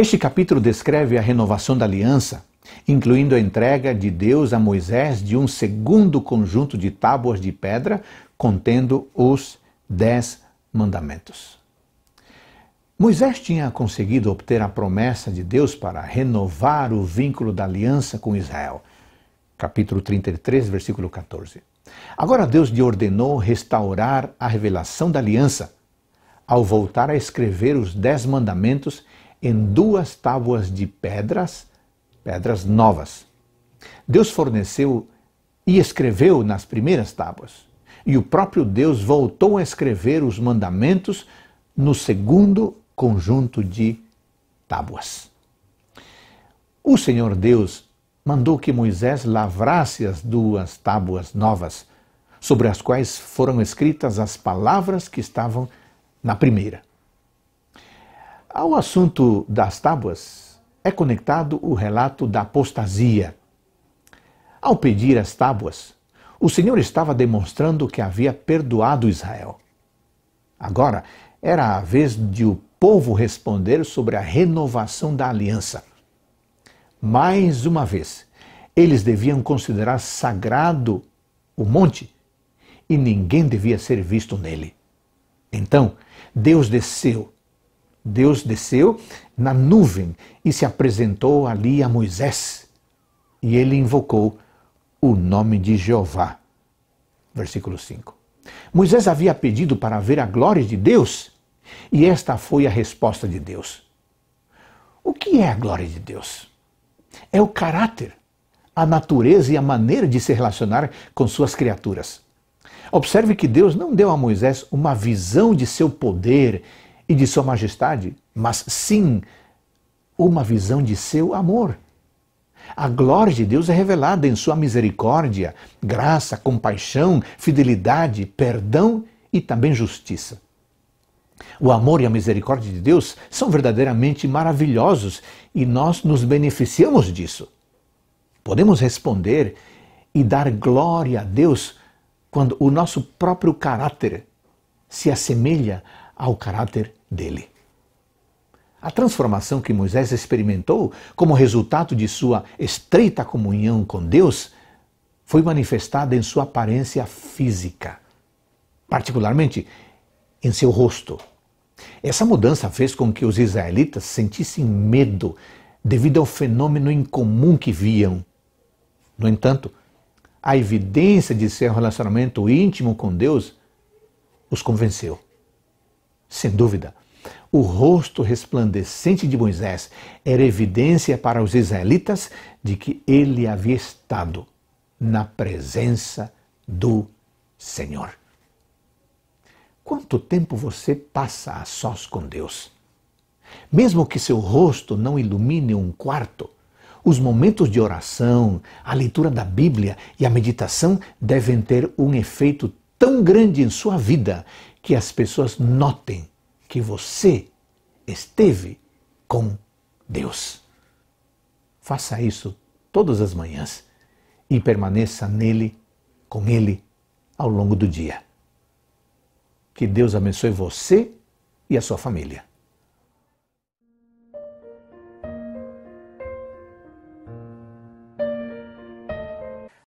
Este capítulo descreve a renovação da aliança, incluindo a entrega de Deus a Moisés de um segundo conjunto de tábuas de pedra contendo os Dez Mandamentos. Moisés tinha conseguido obter a promessa de Deus para renovar o vínculo da aliança com Israel. Capítulo 33, versículo 14. Agora Deus lhe ordenou restaurar a revelação da aliança, ao voltar a escrever os dez mandamentos em duas tábuas de pedras, pedras novas. Deus forneceu e escreveu nas primeiras tábuas. E o próprio Deus voltou a escrever os mandamentos no segundo conjunto de tábuas. O Senhor Deus mandou que Moisés lavrasse as duas tábuas novas, sobre as quais foram escritas as palavras que estavam na primeira. Ao assunto das tábuas é conectado o relato da apostasia. Ao pedir as tábuas, o Senhor estava demonstrando que havia perdoado Israel. Agora era a vez de o povo responder sobre a renovação da aliança. Mais uma vez, eles deviam considerar sagrado o monte e ninguém devia ser visto nele. Então, Deus desceu Deus desceu na nuvem e se apresentou ali a Moisés. E ele invocou o nome de Jeová. Versículo 5. Moisés havia pedido para ver a glória de Deus, e esta foi a resposta de Deus. O que é a glória de Deus? É o caráter, a natureza e a maneira de se relacionar com suas criaturas. Observe que Deus não deu a Moisés uma visão de seu poder e de Sua Majestade, mas sim uma visão de seu amor. A glória de Deus é revelada em Sua misericórdia, graça, compaixão, fidelidade, perdão e também justiça. O amor e a misericórdia de Deus são verdadeiramente maravilhosos e nós nos beneficiamos disso. Podemos responder e dar glória a Deus quando o nosso próprio caráter se assemelha ao caráter dele. A transformação que Moisés experimentou como resultado de sua estreita comunhão com Deus foi manifestada em sua aparência física, particularmente em seu rosto. Essa mudança fez com que os israelitas sentissem medo devido ao fenômeno incomum que viam. No entanto, a evidência de seu relacionamento íntimo com Deus os convenceu. Sem dúvida, o rosto resplandecente de Moisés era evidência para os israelitas de que ele havia estado na presença do Senhor. Quanto tempo você passa a sós com Deus? Mesmo que seu rosto não ilumine um quarto, os momentos de oração, a leitura da Bíblia e a meditação devem ter um efeito tão grande em sua vida que as pessoas notem que você esteve com Deus. Faça isso todas as manhãs e permaneça nele, com ele, ao longo do dia. Que Deus abençoe você e a sua família.